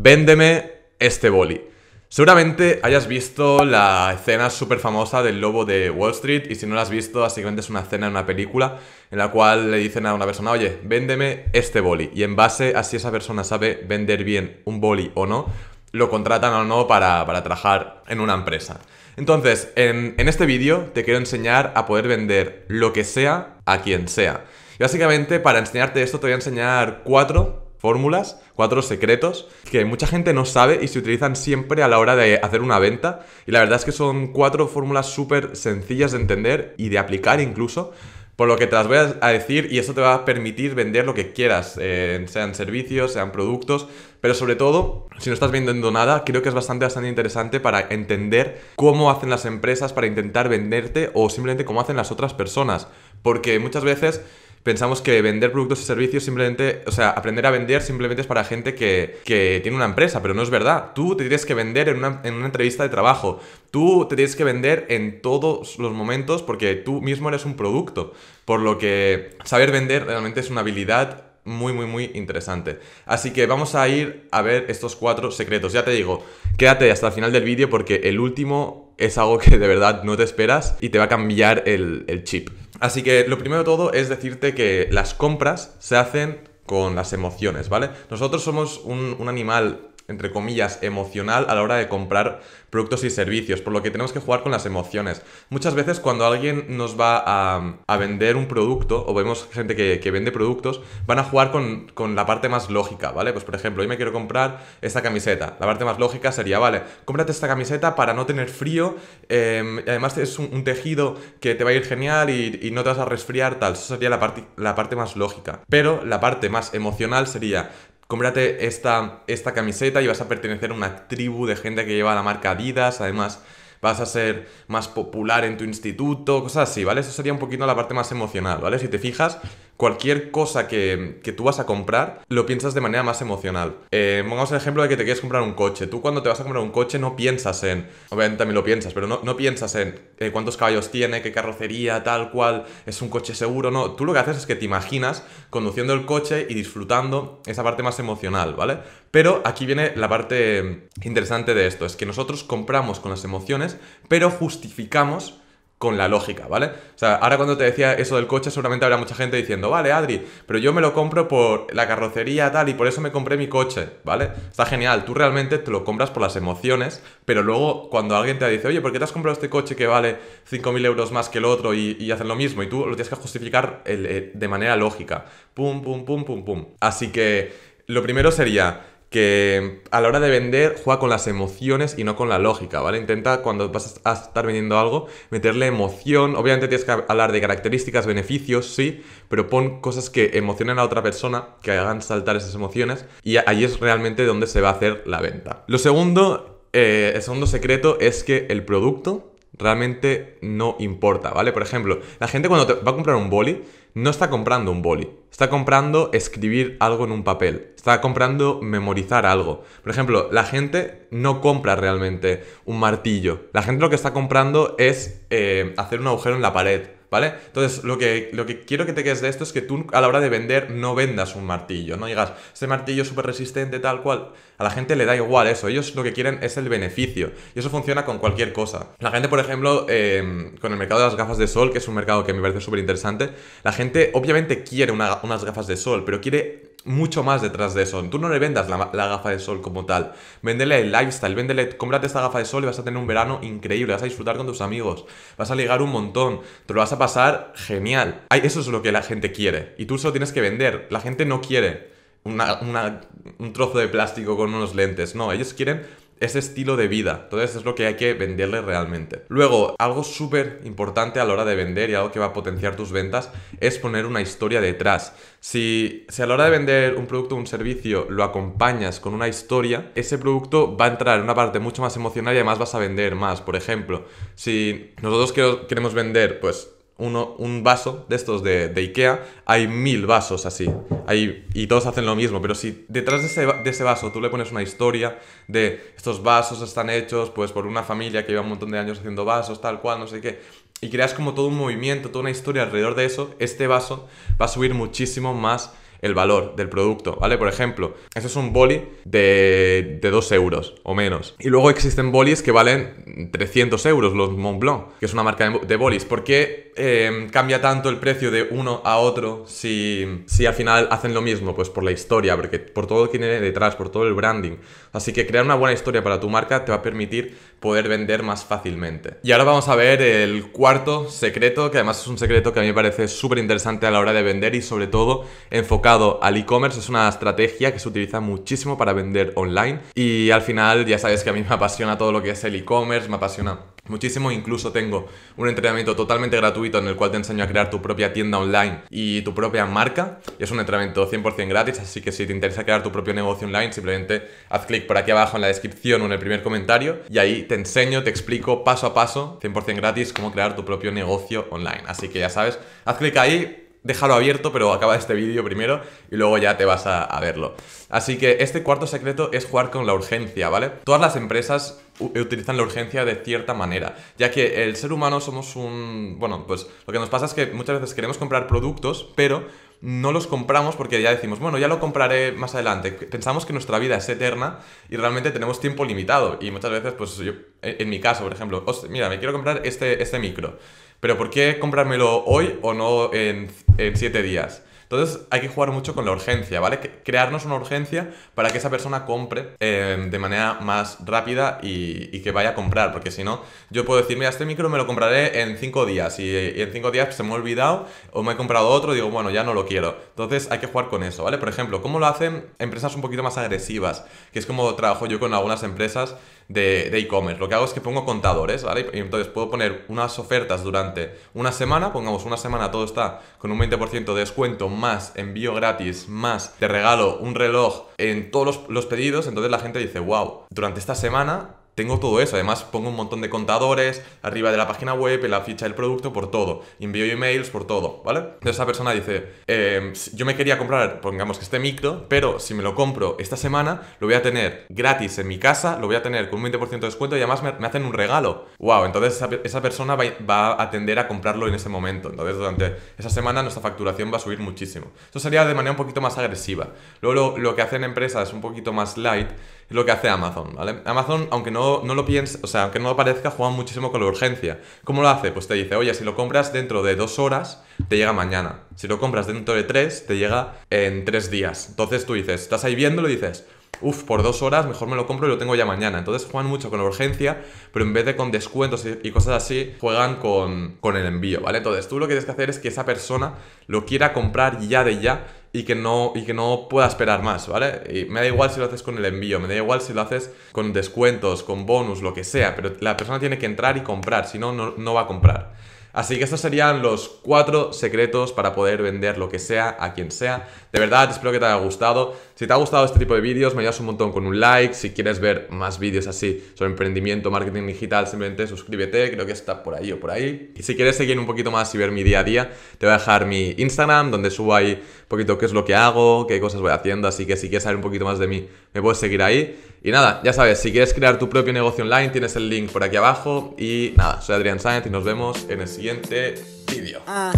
véndeme este boli. Seguramente hayas visto la escena súper famosa del lobo de Wall Street y si no la has visto, básicamente es una escena en una película en la cual le dicen a una persona, oye, véndeme este boli. Y en base a si esa persona sabe vender bien un boli o no, lo contratan o no para, para trabajar en una empresa. Entonces, en, en este vídeo te quiero enseñar a poder vender lo que sea a quien sea. básicamente para enseñarte esto te voy a enseñar cuatro fórmulas, cuatro secretos que mucha gente no sabe y se utilizan siempre a la hora de hacer una venta. Y la verdad es que son cuatro fórmulas súper sencillas de entender y de aplicar incluso. Por lo que te las voy a decir y eso te va a permitir vender lo que quieras, eh, sean servicios, sean productos, pero sobre todo, si no estás vendiendo nada, creo que es bastante, bastante interesante para entender cómo hacen las empresas para intentar venderte o simplemente cómo hacen las otras personas. Porque muchas veces pensamos que vender productos y servicios simplemente, o sea, aprender a vender simplemente es para gente que, tiene una empresa, pero no es verdad. Tú te tienes que vender en una, entrevista de trabajo, tú te tienes que vender en todos los momentos porque tú mismo eres un producto. Por lo que saber vender realmente es una habilidad muy, muy, muy interesante. Así que vamos a ir a ver estos cuatro secretos. Ya te digo, quédate hasta el final del vídeo porque el último es algo que de verdad no te esperas y te va a cambiar el, el chip. Así que lo primero de todo es decirte que las compras se hacen con las emociones, ¿vale? Nosotros somos un, un animal entre comillas, emocional a la hora de comprar productos y servicios, por lo que tenemos que jugar con las emociones. Muchas veces cuando alguien nos va a, vender un producto, o vemos gente que, vende productos, van a jugar con, la parte más lógica, ¿vale? Pues por ejemplo, hoy me quiero comprar esta camiseta. La parte más lógica sería, vale, cómprate esta camiseta para no tener frío, em, además es un, tejido que te va a ir genial y, no te vas a resfriar, tal. Eso sería la la parte más lógica. Pero la parte más emocional sería, cómprate esta, esta camiseta y vas a pertenecer a una tribu de gente que lleva la marca Adidas, además vas a ser más popular en tu instituto, cosas así, ¿vale? Eso sería un poquito la parte más emocional, ¿vale? Si te fijas, cualquier cosa que, tú vas a comprar, lo piensas de manera más emocional. Eh, pongamos el ejemplo de que te quieres comprar un coche. Tú cuando te vas a comprar un coche no piensas en, obviamente también lo piensas, pero no, piensas en eh, cuántos caballos tiene, qué carrocería, tal cual, es un coche seguro, no. Tú lo que haces es que te imaginas conduciendo el coche y disfrutando esa parte más emocional, ¿vale? Pero aquí viene la parte eh, interesante de esto, es que nosotros compramos con las emociones, pero justificamos con la lógica, ¿vale? O sea, ahora cuando te decía eso del coche, seguramente habrá mucha gente diciendo, vale, Adri, pero yo me lo compro por la carrocería tal y por eso me compré mi coche, ¿vale? Está genial, tú realmente te lo compras por las emociones, pero luego cuando alguien te dice, oye, ¿por qué te has comprado este coche que vale 5.000 euros más que el otro y, hacen lo mismo? Y tú lo tienes que justificar eh, de manera lógica. Pum, pum, pum, pum, pum. Así que lo primero sería que a la hora de vender juega con las emociones y no con la lógica, ¿vale? Intenta cuando vas a estar vendiendo algo meterle emoción, obviamente tienes que hablar de características, beneficios, sí, pero pon cosas que emocionen a otra persona, que hagan saltar esas emociones y ahí es realmente donde se va a hacer la venta. Lo segundo, eh, el segundo secreto es que el producto realmente no importa, ¿vale? Por ejemplo, la gente cuando va a comprar un boli, no está comprando un boli, está comprando escribir algo en un papel, está comprando memorizar algo. Por ejemplo, la gente no compra realmente un martillo, la gente lo que está comprando es eh, hacer un agujero en la pared, ¿vale? Entonces, lo que, que quiero que te quedes de esto es que tú a la hora de vender no vendas un martillo, no digas, ese martillo es súper resistente, tal cual. A la gente le da igual eso, ellos lo que quieren es el beneficio. Y eso funciona con cualquier cosa. La gente, por ejemplo, eh, con el mercado de las gafas de sol, que es un mercado que me parece súper interesante, la gente obviamente quiere unas gafas de sol, pero quiere mucho más detrás de eso. Tú no le vendas la, gafa de sol como tal. Véndele el lifestyle, véndele, cómprate esta gafa de sol y vas a tener un verano increíble, vas a disfrutar con tus amigos, vas a ligar un montón, te lo vas a pasar genial. Ay, eso es lo que la gente quiere y tú solo tienes que vender. La gente no quiere un trozo de plástico con unos lentes, no, ellos quieren ese estilo de vida. Entonces es lo que hay que venderle realmente. Luego, algo súper importante a la hora de vender y algo que va a potenciar tus ventas es poner una historia detrás. Si, a la hora de vender un producto o un servicio lo acompañas con una historia, ese producto va a entrar en una parte mucho más emocional y además vas a vender más. Por ejemplo, si nosotros queremos vender, pues un vaso de estos de, de, Ikea, hay mil vasos así. Hay, y todos hacen lo mismo, pero si detrás de ese, vaso tú le pones una historia de estos vasos están hechos pues por una familia que lleva un montón de años haciendo vasos, tal cual, no sé qué, y creas como todo un movimiento, toda una historia alrededor de eso, este vaso va a subir muchísimo más el valor del producto, ¿vale? Por ejemplo, eso es un boli de, de 2 euros o menos. Y luego existen bolis que valen 300 euros, los Montblanc, que es una marca de, de bolis. ¿Por qué Em, cambia tanto el precio de uno a otro si, si, al final hacen lo mismo? Pues por la historia, porque por todo lo que tiene detrás, por todo el branding. Así que crear una buena historia para tu marca te va a permitir poder vender más fácilmente. Y ahora vamos a ver el cuarto secreto, que además es un secreto que a mí me parece súper interesante a la hora de vender y sobre todo enfocado al e-commerce. Es una estrategia que se utiliza muchísimo para vender online y al final ya sabes que a mí me apasiona todo lo que es el e-commerce, me apasiona Muchísimo, incluso tengo un entrenamiento totalmente gratuito en el cual te enseño a crear tu propia tienda online y tu propia marca. Es un entrenamiento 100% gratis, así que si te interesa crear tu propio negocio online, simplemente haz clic por aquí abajo en la descripción o en el primer comentario y ahí te enseño, te explico paso a paso, 100% gratis, cómo crear tu propio negocio online. Así que ya sabes, haz clic ahí, déjalo abierto, pero acaba este vídeo primero y luego ya te vas a, verlo. Así que este cuarto secreto es jugar con la urgencia, ¿vale? Todas las empresas utilizan la urgencia de cierta manera, ya que el ser humano somos un... Bueno, pues lo que nos pasa es que muchas veces queremos comprar productos, pero no los compramos porque ya decimos, bueno, ya lo compraré más adelante. Pensamos que nuestra vida es eterna y realmente tenemos tiempo limitado. Y muchas veces, pues yo, en mi caso, por ejemplo, mira, me quiero comprar este, este micro pero ¿por qué comprármelo hoy o no en, en siete días? Entonces hay que jugar mucho con la urgencia, ¿vale? Crearnos una urgencia para que esa persona compre eh, de manera más rápida y, que vaya a comprar, porque si no, yo puedo decirme, mira, este micro me lo compraré en 5 días y, en 5 días se me ha olvidado o me he comprado otro digo, bueno, ya no lo quiero. Entonces hay que jugar con eso, ¿vale? Por ejemplo, ¿cómo lo hacen empresas un poquito más agresivas? Que es como trabajo yo con algunas empresas de e-commerce. lo que hago es que pongo contadores, ¿vale? Y entonces puedo poner unas ofertas durante una semana, pongamos una semana todo está con un 20% de descuento más envío gratis, más te regalo un reloj en todos los, los pedidos, entonces la gente dice, wow, durante esta semana tengo todo eso, además pongo un montón de contadores arriba de la página web, en la ficha del producto, por todo. Envío emails, por todo, ¿vale? Entonces esa persona dice, em, yo me quería comprar, pongamos que este micro, pero si me lo compro esta semana, lo voy a tener gratis en mi casa, lo voy a tener con un 20% de descuento y además me, hacen un regalo. ¡Wow! Entonces esa, persona va, a atender a comprarlo en ese momento. Entonces durante esa semana nuestra facturación va a subir muchísimo. Eso sería de manera un poquito más agresiva. Luego lo, lo que hacen empresas un poquito más light es lo que hace Amazon, ¿vale? Amazon, aunque no no, lo piensa, o sea, que no lo parezca, juegan muchísimo con la urgencia. ¿Cómo lo hace? Pues te dice, oye, si lo compras dentro de dos horas, te llega mañana. Si lo compras dentro de tres, te llega en tres días. Entonces tú dices, estás ahí viéndolo y dices, uff, por dos horas mejor me lo compro y lo tengo ya mañana. Entonces juegan mucho con la urgencia, pero en vez de con descuentos y cosas así, juegan con, con el envío, ¿vale? Entonces tú lo que tienes que hacer es que esa persona lo quiera comprar ya de ya y que no, y que no pueda esperar más, ¿vale? Y me da igual si lo haces con el envío, me da igual si lo haces con descuentos, con bonus, lo que sea, pero la persona tiene que entrar y comprar, si no, no va a comprar. Así que estos serían los cuatro secretos para poder vender lo que sea a quien sea. De verdad, espero que te haya gustado. Si te ha gustado este tipo de vídeos, me ayudas un montón con un like. Si quieres ver más vídeos así sobre emprendimiento, marketing digital, simplemente suscríbete. Creo que está por ahí o por ahí. Y si quieres seguir un poquito más y ver mi día a día, te voy a dejar mi Instagram, donde subo ahí un poquito qué es lo que hago, qué cosas voy haciendo. Así que si quieres saber un poquito más de mí, me puedes seguir ahí. Y nada, ya sabes, si quieres crear tu propio negocio online, tienes el link por aquí abajo. Y nada, soy Adrián Sáenz y nos vemos en el siguiente vídeo. Ah,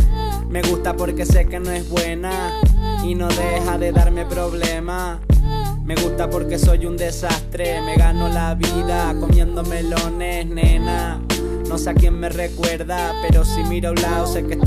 me gusta porque sé que no es buena y no deja de darme problemas. Me gusta porque soy un desastre, me gano la vida comiendo melones, nena. No sé a quién me recuerda, pero si miro a un lado sé que está...